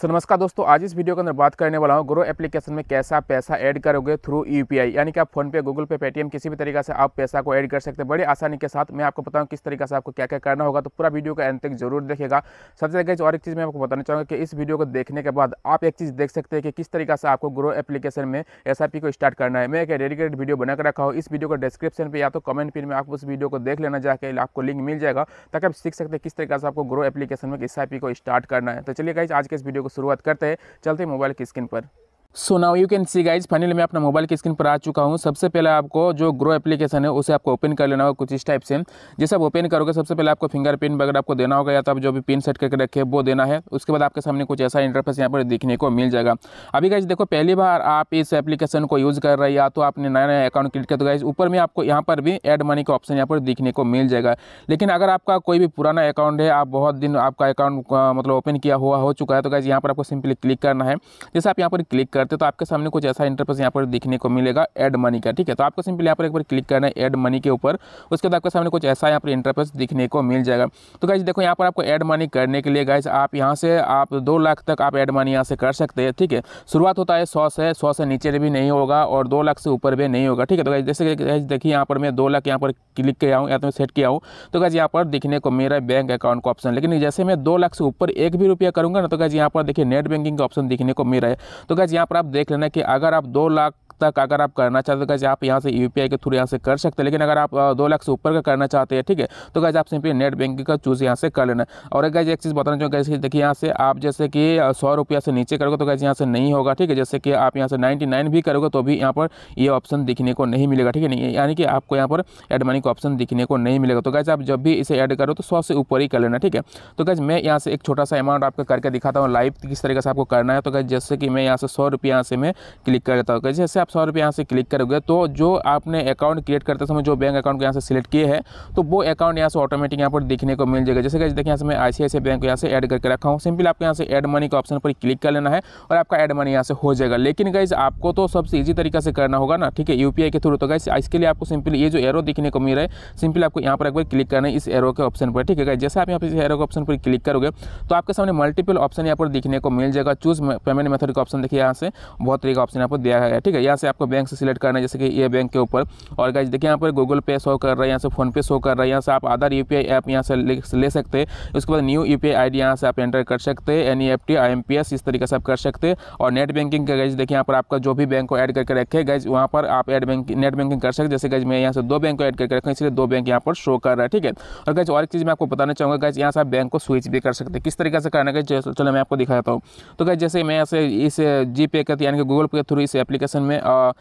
sir नमस्कार दोस्तों आज इस वीडियो के अंदर बात करने वाला हूँ ग्रो एप्लीकेशन में कैसा पैसा ऐड करोगे थ्रू यूपीआई e यानी कि आप फोन पे गूगल पे पेटीएम किसी भी तरीके से आप पैसा को ऐड कर सकते हैं बड़ी आसानी के साथ मैं आपको बताऊँ किस तरीके से आपको क्या क्या करना होगा तो पूरा वीडियो का अंत तक जरूर देखेगा सबसे पहले और एक चीज़ मैं आपको बताना चाहूँगा कि इस वीडियो को देखने के बाद आप एक चीज़ देख सकते हैं कि किस तरीके से आपको ग्रो एप्लीकेशन में एस को स्टार्ट करना है मैं एक डेडिकेटेड वीडियो बनाकर रखा हूँ इस वीडियो को डिस्क्रिप्शन पर या तो कमेंट पिन में आप उस वीडियो को देख लेना जाकर आपको लिंक मिल जाएगा ताकि आप सीख सकते हैं किस तरीके से आपको ग्रो एप्लीकेशन में एस को स्टार्ट करना है तो चलिए गाइज आज के इस वीडियो को शुरुआत करते हैं चलते मोबाइल की स्क्रीन पर so now you can see guys finally मैं अपना मोबाइल की स्क्रीन पर आ चुका हूँ सबसे पहले आपको जो ग्रो एप्लीकेशन है उसे आपको ओपन कर लेना होगा कुछ इस टाइप से जैसे आप ओपन करोगे सबसे पहले आपको फिंगर प्रिंट वगैरह आपको देना होगा या तो आप जो भी पिन सेट करके रखे वो देना है उसके बाद आपके सामने कुछ ऐसा इंटरफेस यहाँ पर देखने को मिल जाएगा अभी गाइज देखो पहली बार आप इस एप्लीकेशन को यूज़ कर रहे या तो आपने नया नया अकाउंट क्रिएट किया तो गाइज ऊपर में आपको यहाँ पर भी एड मनी का ऑप्शन यहाँ पर देखने को मिल जाएगा लेकिन अगर आपका कोई भी पुराना अकाउंट है आप बहुत दिन आपका अकाउंट मतलब ओपन किया हुआ हो चुका है तो गाइज यहाँ पर आपको सिंपली क्लिक करना है जैसे आप यहाँ पर क्लिक कर करते हैं तो आपके सामने कुछ ऐसा इंटरफेस यहाँ पर देखने को मिलेगा एड मनी का ठीक है तो आपको सिंपल यहाँ पर एक बार क्लिक करना है एड मनी के ऊपर उसके बाद आपके सामने कुछ ऐसा यहाँ पर इंटरफेस दिखने को मिल जाएगा तो गाइज देखो यहाँ पर आपको एड मनी करने के लिए गाइज आप यहाँ से आप दो लाख तक आप एड मनी यहाँ से कर सकते हैं ठीक है शुरुआत होता है सौ से सौ से नीचे भी नहीं होगा और दो लाख से ऊपर भी नहीं होगा ठीक है तो गाइज जैसे गाइज देखिए यहाँ पर मैं दो लाख यहाँ पर क्लिक किया हूँ या तो सेट किया हूँ तो गाइज यहाँ पर दिखने को मेरा बैंक अकाउंट का ऑप्शन लेकिन जैसे मैं दो लाख से ऊपर एक भी रुपया करूँगा ना तो गाइज यहाँ पर देखिए नेट बैंकिंग का ऑप्शन दिखने को मिल रहा है तो गाइज यहाँ पर आप देख लेना कि अगर आप दो लाख तक अगर आप करना चाहते हो तो कैसे आप यहाँ से यू के थ्रू यहाँ से कर सकते हैं लेकिन अगर आप दो लाख से ऊपर का करना चाहते हैं ठीक है तो गैस आप सिंपली नेट बैंकिंग का चूज़ यहाँ से कर लेना और एक कैसे एक चीज़ बताना चाहूँगा गैस देखिए यहाँ से आप जैसे कि सौ रुपया से नीचे करोगे तो कैसे यहाँ से नहीं होगा ठीक है जैसे कि आप यहाँ से नाइन्टी भी करोगे तो भी यहाँ पर ये ऑप्शन दिखने को नहीं मिलेगा ठीक है नहीं यानी कि आपको यहाँ पर एड मनी का ऑप्शन दिखने को नहीं मिलेगा तो कैसे आप जब भी इसे ऐड करो तो सौ से ऊपर ही कर लेना ठीक है तो कैसे मैं यहाँ से एक छोटा सा अमाउंट आपका करके दिखाता हूँ लाइव किस तरीके से आपको करना है तो कैसे जैसे कि मैं यहाँ से सौ रुपया यहाँ से मैं क्लिक कर देता हूँ जैसे आप आप सौ रुपये यहाँ से क्लिक करोगे तो जो आपने अकाउंट क्रिएट करते समय जो बैंक अकाउंट को यहाँ से सिलेक्ट किए है तो वो अकाउंट यहाँ से ऑटोमेटिक यहाँ पर देखने को मिल जाएगा जैसे कि देखिए यहाँ से मैं आई बैंक को यहाँ से एड करके रखा हूँ सिंपल आपको यहाँ से एड मनी के ऑप्शन पर क्लिक कर लेना है और आपका एड मनी यहाँ से हो जाएगा लेकिन गाइज आपको तो सबसे ईजी तरीका से करना होगा ना ठीक है यू के थ्रू तो गाइस इसके लिए आपको सिंपल ये जो एरो दिखने को मिल रहा है सिंपली आपको यहाँ पर एक बार क्लिक करना है इस एरो के ऑप्शन पर ठीक है गाइज जैसे आप यहाँ पर इस एरो के ऑप्शन पर क्लिक करोगे तो आपके सामने मल्टीपल ऑप्शन यहाँ पर दिखने को मिल जाएगा चूज पेमेंट मेथड का ऑप्शन देखिए यहाँ से बहुत तरीका ऑप्शन यहाँ पर दिया गया ठीक है यहाँ यहाँ से आपको बैंक से सिलेक्ट करना है जैसे कि ये बैंक के ऊपर और गाइज देखिए यहाँ पर गूगल पे शो कर रहा है यहाँ से फोनपे शो कर रहा है यहाँ से आप आधार यू ऐप यहाँ से ले, सकते हैं उसके बाद न्यू यू पी आई से आप एंटर कर सकते हैं एन ई एफ इस तरीके से आप कर सकते हैं और नेट बैंकिंग का गाइज देखिए यहाँ पर आपका जो भी बैंक को ऐड करके रखे गाइज वहाँ पर आप एड बैंक नेट बैंकिंग कर सकते जैसे गाइज मैं यहाँ से दो बैंक को ऐड करके रखें इसलिए दो बैंक यहाँ पर शो कर रहा है ठीक है और गाइज और एक चीज़ मैं आपको बताना चाहूँगा गाइज यहाँ से आप बैंक को स्विच भी कर सकते किस तरीके से करना चलो मैं आपको दिखाता हूँ तो गाइज जैसे मैं यहाँ से इस जी पे के यानी कि गूगल पे के थ्रू इस एप्लीकेशन में uh,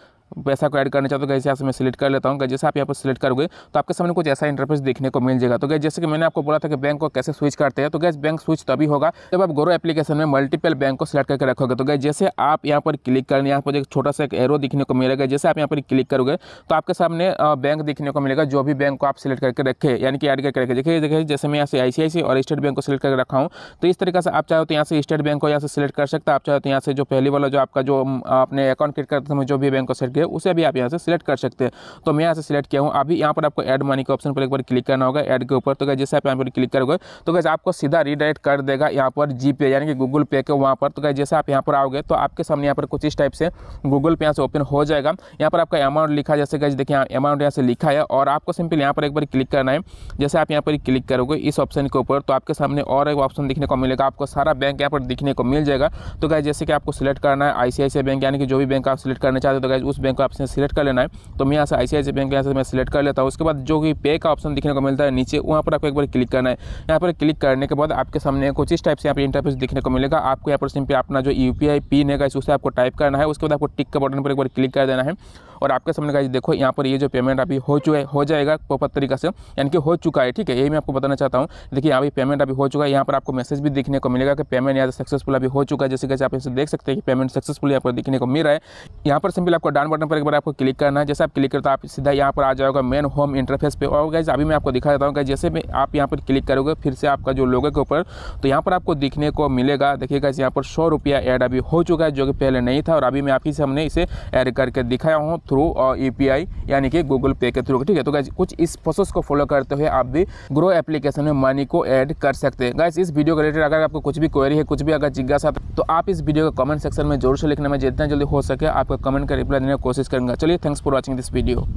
पैसा को ऐड करना चाहते हो कैसे तो से मैं सिलेक्ट कर लेता हूँ जैसे आप यहाँ पर सिलेक्ट करोगे तो आपके सामने कुछ ऐसा इंटरफेस देखने को मिल जाएगा तो गैस जैसे कि मैंने आपको बोला था कि बैंक को कैसे स्विच करते हैं तो गैस बैंक स्विच तभी होगा जब आप गोरो एप्लीकेशन में मल्टीपल बैंक को सिलेक्ट करके रखोगे तो गैस जैसे आप यहाँ पर क्लिक करें यहाँ पर एक छोटा सा एक एरो दिखने को मिलेगा जैसे आप यहाँ पर क्लिक करोगे तो आपके सामने बैंक दिखने को मिलेगा जो भी बैंक को आप सिलेक्ट करके रखे यानी कि ऐड करके रखे देखिए देखिए जैसे मैं यहाँ से आई और स्टेट बैंक को सिलेक्ट करके रखा हूँ तो इस तरीके से आप चाहो तो यहाँ से स्टेट बैंक को यहाँ से सिलेक्ट कर सकते हैं आप चाहो तो यहाँ से जो पहली वाला जो आपका जो अपने अकाउंट क्रिएट करते समय जो भी बैंक को सिलेक्ट लिंक है उसे भी आप यहाँ से सिलेक्ट कर सकते हैं तो मैं यहाँ से सिलेक्ट किया हूँ अभी यहाँ पर आपको एड मनी के ऑप्शन पर एक बार क्लिक करना होगा एड के ऊपर तो क्या जैसे आप यहाँ पर क्लिक करोगे तो कैसे आपको सीधा रीडायरेक्ट कर देगा यहाँ पर जी पे यानी कि गूगल पे के वहाँ पर तो क्या जैसे आप यहाँ पर आओगे तो आपके सामने यहाँ पर कुछ इस टाइप से गूगल पे यहाँ से ओपन हो जाएगा यहाँ पर आपका अमाउंट लिखा जैसे कैसे देखिए अमाउंट यहाँ से लिखा है और आपको सिंपल यहाँ पर एक बार क्लिक करना है जैसे आप यहाँ पर क्लिक करोगे इस ऑप्शन के ऊपर तो आपके सामने और एक ऑप्शन दिखने को मिलेगा आपको सारा बैंक यहाँ पर दिखने को मिल जाएगा तो क्या जैसे कि आपको सिलेक्ट करना है आई बैंक यानी कि जो भी बैंक आप सिलेक्ट करना चाहते हो तो क्या उस बैंक को ऑप्शन सिलेक्ट कर लेना है तो मैं यहाँ से आई बैंक यहाँ से मैं सिलेक्ट कर लेता हूँ उसके बाद जो कि पे का ऑप्शन दिखने को मिलता है नीचे वहाँ पर आपको एक बार क्लिक करना है यहाँ पर क्लिक करने के बाद आपके सामने कुछ इस टाइप से यहाँ पर इंटरफेस दिखने को मिलेगा आपको यहाँ पर सिंपली अपना जो यू पिन है उसे आपको टाइप करना है उसके बाद आपको टिक के बटन पर एक बार क्लिक कर देना है और आपके सामने का देखो यहाँ पर ये जो पेमेंट अभी हो चुका है हो जाएगा प्रॉपर तरीका से यानी कि हो चुका है ठीक है यही मैं आपको बताना चाहता हूँ देखिए यहाँ भी पेमेंट अभी हो चुका है यहाँ पर आपको मैसेज भी दिखने को मिलेगा कि पेमेंट यहाँ सक्सेसफुल अभी हो चुका है जैसे कि आप इसे देख सकते हैं कि पेमेंट सक्सेसफुल यहाँ पर दिखने को मिल रहा है यहाँ पर सिंपल आपको डाउन बटन पर एक बार आपको क्लिक करना है जैसे आप क्लिक करते तो आप सीधा यहाँ पर आ जाएगा मेन होम इंटरफेस पे और गाइज अभी मैं आपको दिखा देता हूँ जैसे मैं आप यहाँ पर क्लिक करोगे फिर से आपका जो लोगों के ऊपर तो यहाँ पर आपको दिखने को मिलेगा देखिए गाइज यहाँ पर सौ रुपया एड अभी हो चुका है जो कि पहले नहीं था और अभी मैं आपके सामने इसे एड करके दिखाया हूँ थ्रू और यानी कि गूगल पे के थ्रू ठीक है तो गाइज कुछ इस प्रोसेस को फॉलो करते हुए आप भी ग्रो एप्लीकेशन में मनी को ऐड कर सकते हैं गाइज इस वीडियो के रिलेटेड अगर आपको कुछ भी क्वेरी है कुछ भी अगर जिज्ञासा तो आप इस वीडियो का कमेंट सेक्शन में जरूर से लिखने में जितना जल्दी हो सके आपका कमेंट का रिप्लाई देने को कोशिश करूँगा चलिए thanks for watching this video